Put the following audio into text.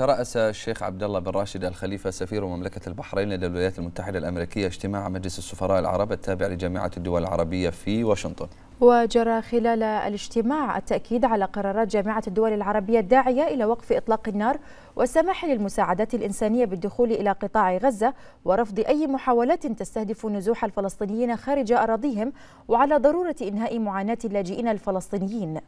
ترأس الشيخ عبد الله بن راشد الخليفة سفير مملكة البحرين لدى الولايات المتحدة الأمريكية اجتماع مجلس السفراء العرب التابع لجامعة الدول العربية في واشنطن وجرى خلال الاجتماع التأكيد على قرارات جامعة الدول العربية الداعية إلى وقف إطلاق النار والسماح للمساعدات الإنسانية بالدخول إلى قطاع غزة ورفض أي محاولات تستهدف نزوح الفلسطينيين خارج أراضيهم وعلى ضرورة إنهاء معاناة اللاجئين الفلسطينيين